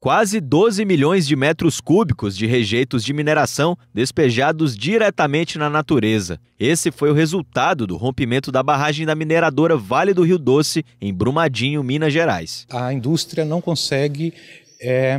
Quase 12 milhões de metros cúbicos de rejeitos de mineração despejados diretamente na natureza. Esse foi o resultado do rompimento da barragem da mineradora Vale do Rio Doce, em Brumadinho, Minas Gerais. A indústria não consegue é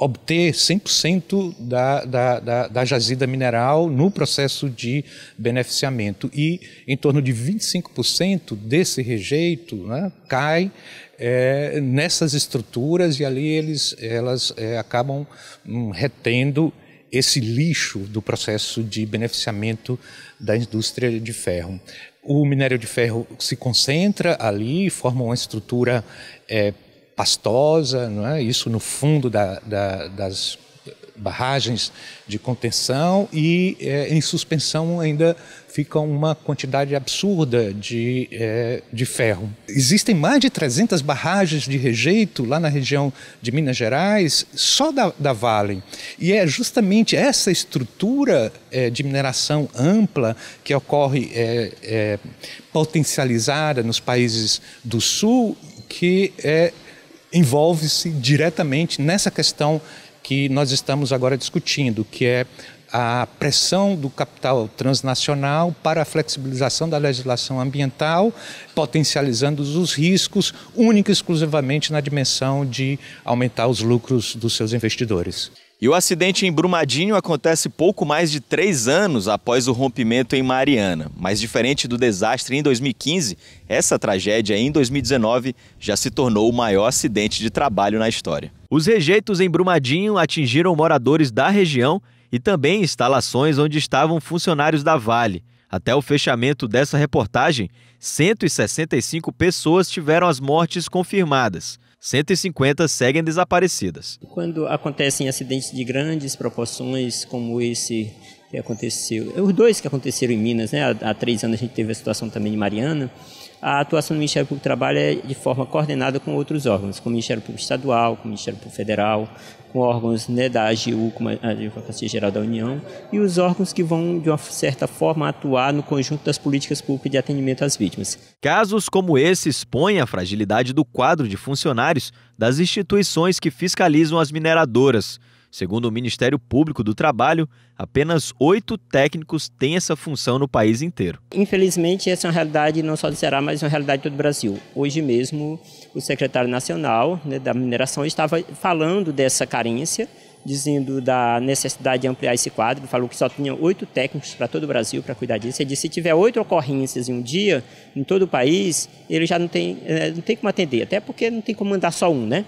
obter 100% da, da, da, da, jazida mineral no processo de beneficiamento. E em torno de 25% desse rejeito né, cai é, nessas estruturas e ali eles, elas é, acabam hum, retendo esse lixo do processo de beneficiamento da indústria de ferro. O minério de ferro se concentra ali, forma uma estrutura é, pastosa, não é? isso no fundo da, da, das barragens de contenção e é, em suspensão ainda fica uma quantidade absurda de, é, de ferro. Existem mais de 300 barragens de rejeito lá na região de Minas Gerais, só da, da Vale. E é justamente essa estrutura é, de mineração ampla que ocorre é, é, potencializada nos países do Sul que é envolve-se diretamente nessa questão que nós estamos agora discutindo, que é a pressão do capital transnacional para a flexibilização da legislação ambiental, potencializando os riscos única e exclusivamente na dimensão de aumentar os lucros dos seus investidores. E o acidente em Brumadinho acontece pouco mais de três anos após o rompimento em Mariana. Mas diferente do desastre em 2015, essa tragédia em 2019 já se tornou o maior acidente de trabalho na história. Os rejeitos em Brumadinho atingiram moradores da região e também instalações onde estavam funcionários da Vale. Até o fechamento dessa reportagem, 165 pessoas tiveram as mortes confirmadas. 150 seguem desaparecidas. Quando acontecem acidentes de grandes proporções, como esse que aconteceu. É os dois que aconteceram em Minas, né? Há, há três anos a gente teve a situação também de Mariana. A atuação do Ministério Público do Trabalho é de forma coordenada com outros órgãos, com o Ministério Público Estadual, com o Ministério Público Federal, com órgãos né, da AGU, como a Advocacia Geral da União, e os órgãos que vão, de uma certa forma, atuar no conjunto das políticas públicas de atendimento às vítimas. Casos como esse expõem a fragilidade do quadro de funcionários das instituições que fiscalizam as mineradoras. Segundo o Ministério Público do Trabalho, apenas oito técnicos têm essa função no país inteiro. Infelizmente, essa é uma realidade não só do Ceará, mas é uma realidade de todo o Brasil. Hoje mesmo, o secretário nacional né, da mineração estava falando dessa carência, dizendo da necessidade de ampliar esse quadro. Ele falou que só tinha oito técnicos para todo o Brasil para cuidar disso. Ele disse se tiver oito ocorrências em um dia, em todo o país, ele já não tem, eh, não tem como atender, até porque não tem como mandar só um, né?